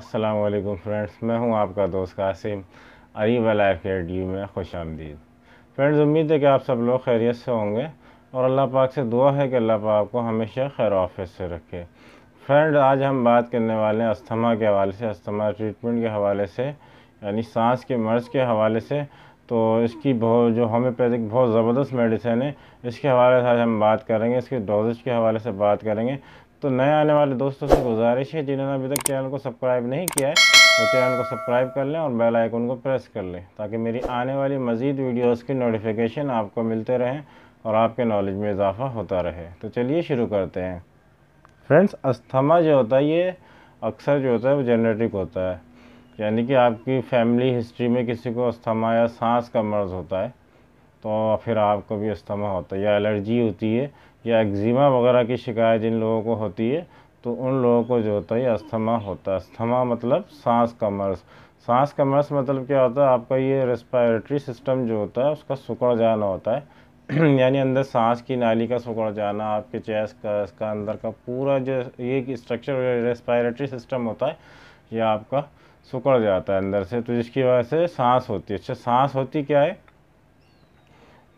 अस्सलाम वालेकुम फ्रेंड्स मैं हूं आपका दोस्त कासिम अरीबा लाइफ के में खुश आमदीद फ्रेंड्स उम्मीद है कि आप सब लोग खैरियत से होंगे और अल्लाह पाक से दुआ है कि अल्लाह पाक को हमेशा खैर ऑफिस से रखे फ्रेंड आज हम बात करने वाले हैं अस्थमा के हवाले से अस्थमा ट्रीटमेंट के हवाले से यानी सांस के मर्ज़ के हवाले से तो इसकी बहुत जो होम्योपैथिक बहुत ज़बरदस्त मेडिसिन है इसके हवाले से आज हम बात करेंगे इसके डोजेज के हवाले से बात करेंगे तो नए आने वाले दोस्तों से गुजारिश है जिन्होंने अभी तक चैनल को सब्सक्राइब नहीं किया है वो चैनल को सब्सक्राइब कर लें और बेल आइकन को प्रेस कर लें ताकि मेरी आने वाली मज़ीद वीडियोस की नोटिफिकेशन आपको मिलते रहें और आपके नॉलेज में इजाफा होता रहे तो चलिए शुरू करते हैं फ्रेंड्स अस्थमा जो होता है ये अक्सर जो होता है वो जेनेटिक होता है यानी कि आपकी फैमिली हिस्ट्री में किसी को अस्थमा या सांस का मर्ज़ होता है तो फिर आपको भी अस्थमा होता है या एलर्जी होती है या एक्जिमा वगैरह की शिकायत जिन लोगों को होती है तो उन लोगों को जो होता है अस्थमा होता है अस्थमा मतलब सांस का मर्स सांस का मर्स मतलब क्या होता है आपका ये रेस्पायरेटरी सिस्टम जो होता है उसका सुकड़ जाना होता है यानी अंदर सांस की नाली का सुकड़ जाना आपके चेस्ट का इसका अंदर का पूरा जो ये स्ट्रक्चर रेस्पायरेटरी सिस्टम होता है ये आपका सुकड़ जाता है अंदर से तो जिसकी वजह से सांस होती है अच्छा सांस होती क्या है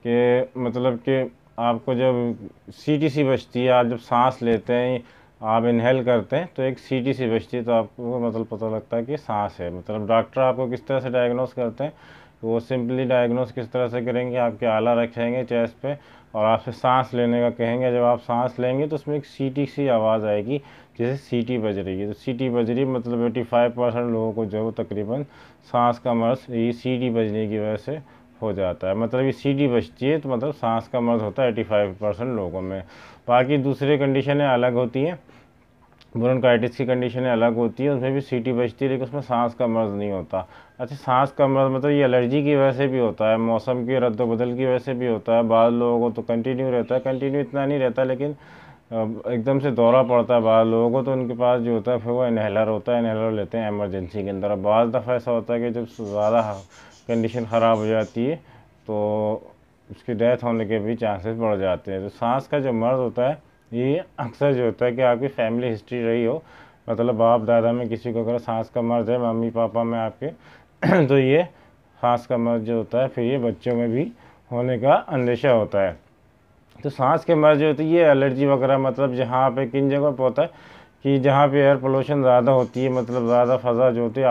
कि मतलब कि आपको जब सीटीसी बचती है आप जब सांस लेते हैं आप इनहेल करते हैं तो एक सीटीसी बचती है तो आपको मतलब पता लगता है कि सांस है मतलब डॉक्टर आपको किस तरह से डायग्नोस करते हैं वो सिंपली डायग्नोस किस तरह से करेंगे आपके आला रखेंगे चेस्ट पे और आपसे सांस लेने का कहेंगे जब आप सांस लेंगे तो उसमें एक टी सी आवाज़ आएगी जैसे सी बज रही है तो सी बज रही मतलब एटी फाइव परसेंट लोगों को जो तकरीबन सांस का मर्ज ये टी बजने की वजह से हो जाता है मतलब ये सीडी बचती है तो मतलब सांस का मर्द होता है एटी फाइव परसेंट लोगों में बाकी दूसरे कंडीशनें अलग होती हैं ब्रोनकाइटिस की कंडीशनें अलग होती है उसमें भी सीटी बचती है लेकिन उसमें सांस का मर्ज नहीं होता अच्छा सांस का मर्ज मतलब ये एलर्जी की वजह से भी होता है मौसम की रद्द बदल की वजह से भी होता है बाद लोगों को तो कंटिन्यू रहता है कंटिन्यू इतना नहीं रहता लेकिन एकदम से दौरा पड़ता है बाद लोगों को तो उनके पास जो होता है फिर वो इनहेलर होता है इनहेलर लेते हैं एमरजेंसी के अंदर बाद दफ़ा ऐसा होता है कि जब ज़्यादा कंडीशन ख़राब हो जाती है तो उसकी डेथ होने के भी चांसेस बढ़ जाते हैं तो सांस का जो मर्ज होता है ये अक्सर जो होता है कि आपकी फैमिली हिस्ट्री रही हो मतलब बाप दादा में किसी को अगर सांस का मर्ज है मम्मी पापा में आपके तो ये सांस का मर्ज जो होता है फिर ये बच्चों में भी होने का अंदेशा होता है तो सांस के मर्ज होती है ये एलर्जी वगैरह मतलब जहाँ पे किन जगह पर होता है कि जहाँ पे एयर पोलूशन ज़्यादा होती है मतलब ज़्यादा फ़ज़ा जो होती है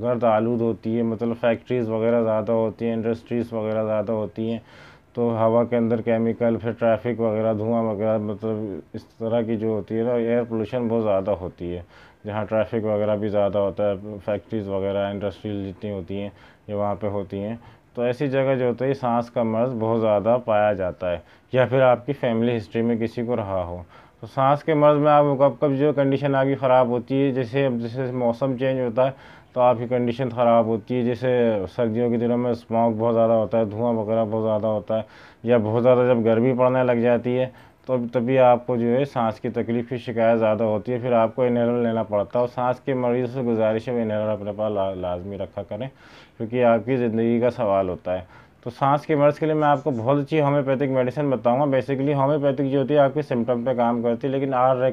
गर्द आलूद होती है मतलब फैक्ट्रीज़ वगैरह ज़्यादा होती हैं इंडस्ट्रीज़ वगैरह ज़्यादा होती हैं तो हवा के अंदर केमिकल फिर ट्रैफिक वगैरह धुआं वगैरह मतलब इस तरह की जो होती है ना एयर पोल्यूशन बहुत ज़्यादा होती है जहाँ ट्रैफिक वगैरह भी ज़्यादा होता है फैक्ट्रीज़ वगैरह इंडस्ट्रीज जितनी होती हैं ये वहाँ पर होती हैं तो ऐसी जगह जो होती है सांस का मर्ज़ बहुत ज़्यादा पाया जाता है या फिर आपकी फैमिली हिस्ट्री में किसी को रहा हो तो सांस के मर्ज़ में आप कब कब जो कंडीशन आपकी ख़राब होती है जैसे अब जैसे मौसम चेंज होता है तो आपकी कंडीशन ख़राब होती है जैसे सर्दियों के दिनों में स्मॉक बहुत ज़्यादा होता है धुआं वगैरह बहुत ज़्यादा होता है या बहुत ज़्यादा जब गर्मी पड़ने लग जाती है तो तभी आपको जो है सांस की तकलीफ़ की शिकायत ज़्यादा होती है फिर आपको इनहेलर लेना पड़ता है और सांस के मरीज से गुजारिश है इनहेलर अपने पास ला, लाजमी रखा करें क्योंकि आपकी ज़िंदगी का सवाल होता है तो सांस के मर्ज के लिए मैं आपको बहुत अच्छी होम्योपैथिक मेडिसिन बताऊंगा बेसिकली होम्योपैथिक जो होती है आपके सिम्टम पे काम करती है लेकिन आर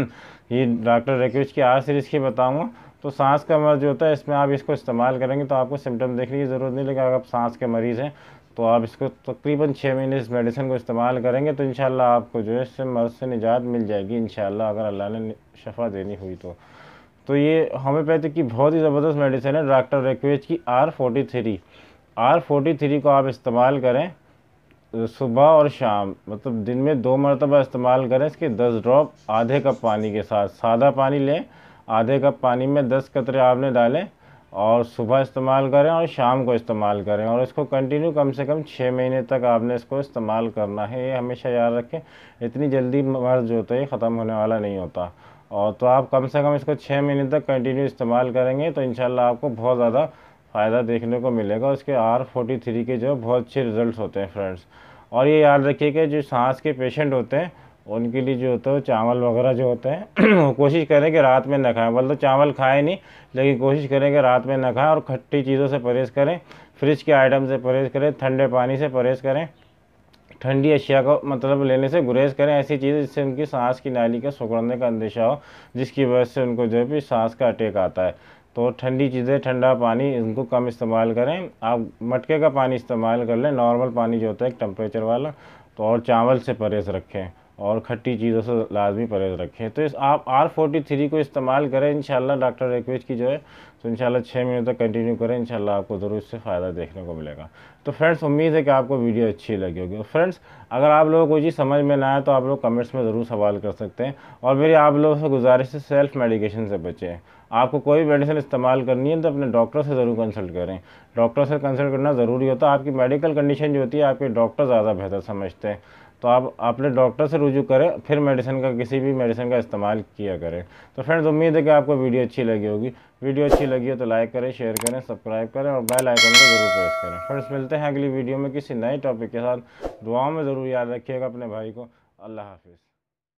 ये डॉक्टर रेक्यूज की आर सीरीज़ की बताऊंगा तो सांस का मर्ज जो होता है इसमें आप इसको इस्तेमाल करेंगे तो आपको सिम्टम देखने की ज़रूरत नहीं लेकिन अगर आप सांस के मरीज़ हैं तो आप इसको तकरीबन तो छः महीने इस मेडिसिन को इस्तेमाल करेंगे तो इन आपको जो है इससे मर्ज से निजात मिल जाएगी इन अगर अल्लाह ने शफा देनी हुई तो तो ये होम्योपैथिक की बहुत ही ज़बरदस्त मेडिसिन है डॉक्टर रेक्वेज की R forty three R forty three को आप इस्तेमाल करें सुबह और शाम मतलब दिन में दो मरतबा इस्तेमाल करें इसके दस ड्रॉप आधे कप पानी के साथ सादा पानी लें आधे कप पानी में दस कतरे आपने डालें और सुबह इस्तेमाल करें और शाम को इस्तेमाल करें और इसको कंटिन्यू कम से कम छः महीने तक आपने इसको इस्तेमाल करना है ये हमेशा याद रखें इतनी जल्दी मर्ज होता है ख़त्म होने वाला नहीं होता और तो आप कम से कम इसको छः महीने तक कंटिन्यू इस्तेमाल करेंगे तो इन आपको बहुत ज़्यादा फ़ायदा देखने को मिलेगा उसके आर फोर्टी थ्री के जो बहुत अच्छे रिजल्ट होते हैं फ्रेंड्स और ये याद रखिए कि जो सांस के पेशेंट होते हैं उनके लिए जो होता है चावल वगैरह जो होते हैं वो कोशिश करें कि रात में न खाएं मतलब चावल खाए नहीं लेकिन कोशिश करें कि रात में न खाएं और खट्टी चीज़ों से परहेज़ करें फ्रिज के आइटम से परहेज़ करें ठंडे पानी से परहेज़ करें ठंडी अशिया को मतलब लेने से गुरेज करें ऐसी चीज़ जिससे उनकी सांस की नाली का सुगड़ने का अंदेशा हो जिसकी वजह से उनको जो है सांस का अटैक आता है तो ठंडी चीज़ें ठंडा पानी इनको कम इस्तेमाल करें आप मटके का पानी इस्तेमाल कर लें नॉर्मल पानी जो होता है टेम्परेचर वाला तो और चावल से परहेज़ रखें और खट्टी चीज़ों से लाजमी परहेज़ रखें तो इस आप आर फोर्टी थ्री को इस्तेमाल करें इन डॉक्टर रेकवेज की जो है तो इन शाला छः महीने तक कंटिन्यू करें इन आपको ज़रूर इससे फ़ायदा देखने को मिलेगा तो फ्रेंड्स उम्मीद है कि आपको वीडियो अच्छी लगी होगी और फ्रेंड्स अगर आप लोगों को कोई चीज़ समझ में ना आए तो आप लोग कमेंट्स में ज़रूर सवाल कर सकते हैं और मेरी आप लोगों से गुजारिश है सेल्फ़ मेडिकेशन से बचें आपको कोई भी मेडिसिन इस्तेमाल करनी है तो अपने डॉक्टर से ज़रूर कंसल्ट करें डॉक्टर से कंसल्ट करना ज़रूरी होता है आपकी मेडिकल कंडीशन जो होती है आपके डॉक्टर ज़्यादा बेहतर समझते हैं तो आप अपने डॉक्टर से रुजू करें फिर मेडिसिन का किसी भी मेडिसिन का इस्तेमाल किया करें तो फ्रेंड्स उम्मीद है कि आपको वीडियो अच्छी लगी होगी वीडियो अच्छी लगी हो तो लाइक करें शेयर करें सब्सक्राइब करें और बेल आइकन को जरूर प्रेस करें फ्रेंड्स मिलते हैं अगली वीडियो में किसी नए टॉपिक के साथ दुआओं में ज़रूर याद रखिएगा अपने भाई को अल्लाह हाफिज़